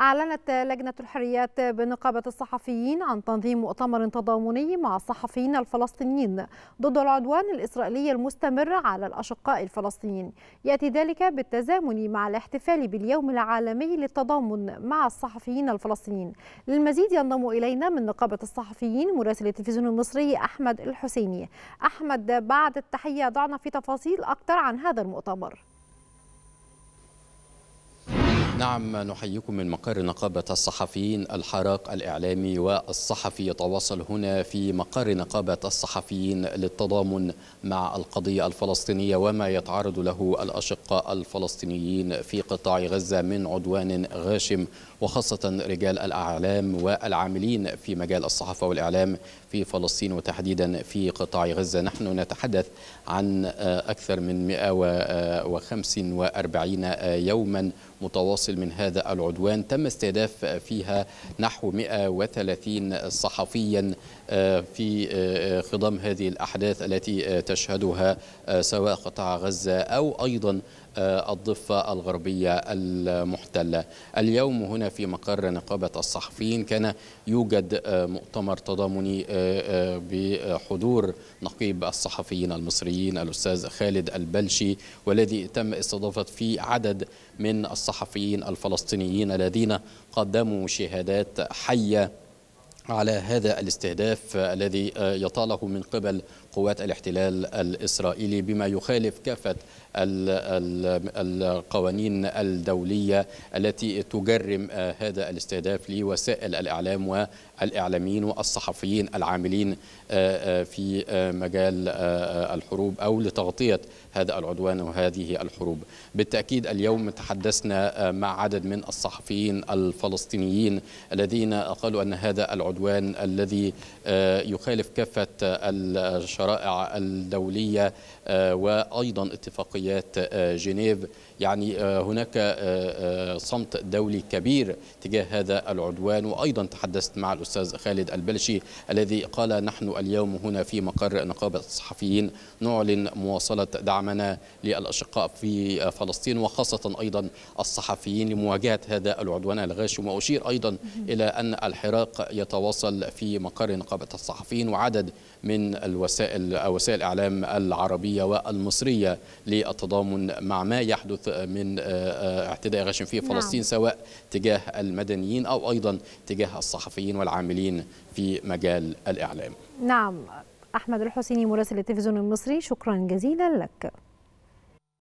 أعلنت لجنة الحريات بنقابة الصحفيين عن تنظيم مؤتمر تضامني مع الصحفيين الفلسطينيين ضد العدوان الإسرائيلي المستمر على الأشقاء الفلسطينيين يأتي ذلك بالتزامن مع الاحتفال باليوم العالمي للتضامن مع الصحفيين الفلسطينيين للمزيد ينضم إلينا من نقابة الصحفيين مراسل التلفزيون المصري أحمد الحسيني أحمد بعد التحية ضعنا في تفاصيل أكثر عن هذا المؤتمر نعم نحييكم من مقر نقابة الصحفيين الحراك الإعلامي والصحفي يتواصل هنا في مقر نقابة الصحفيين للتضامن مع القضية الفلسطينية وما يتعرض له الأشقاء الفلسطينيين في قطاع غزة من عدوان غاشم وخاصة رجال الأعلام والعاملين في مجال الصحافة والإعلام في فلسطين وتحديدا في قطاع غزة نحن نتحدث عن آه، أكثر من 145 آه، آه، يوما متواصل فاصل من هذا العدوان تم استهداف فيها نحو 130 صحفيا آه، في آه، خضم هذه الأحداث التي آه، تشهدها سواء قطاع غزة أو أيضا آه، الضفة الغربية المحتلة اليوم هنا في مقر نقابة الصحفيين كان يوجد آه، مؤتمر تضامني آه، بحضور نقيب الصحفيين المصريين الأستاذ خالد البلشي والذي تم استضافة فيه عدد من الصحفيين الفلسطينيين الذين قدموا شهادات حية على هذا الاستهداف الذي يطاله من قبل قوات الاحتلال الإسرائيلي بما يخالف كافة القوانين الدولية التي تجرم آه، هذا الاستهداف لوسائل الإعلام والإعلاميين والصحفيين العاملين آه، آه، في مجال الحروب أو لتغطية هذا العدوان وهذه الحروب بالتأكيد اليوم تحدثنا مع عدد من الصحفيين الفلسطينيين الذين قالوا أن هذا العدوان الذي يخالف كافة الشرائع الشرائع الدولية آه، وأيضا اتفاقيات آه، جنيف يعني آه، هناك صمت دولي كبير تجاه هذا العدوان وأيضا تحدثت مع الأستاذ خالد البلشي الذي قال نحن اليوم هنا في مقر نقابة الصحفيين نعلن مواصلة دعمنا للأشقاء في فلسطين وخاصة أيضا الصحفيين لمواجهة هذا العدوان الغاشم وأشير أيضا إلى أن الحراك يتواصل في مقر نقابة الصحفيين وعدد من الوسائل وسائل الإعلام العربية والمصرية للتضامن مع ما يحدث من آه، آه، اعتداء غاشم في نعم. فلسطين نعم. سواء تجاه المدنيين أو أيضا تجاه الصحفيين والعاملين في مجال الإعلام نعم أحمد الحسيني مراسل التلفزيون المصري شكرا جزيلا لك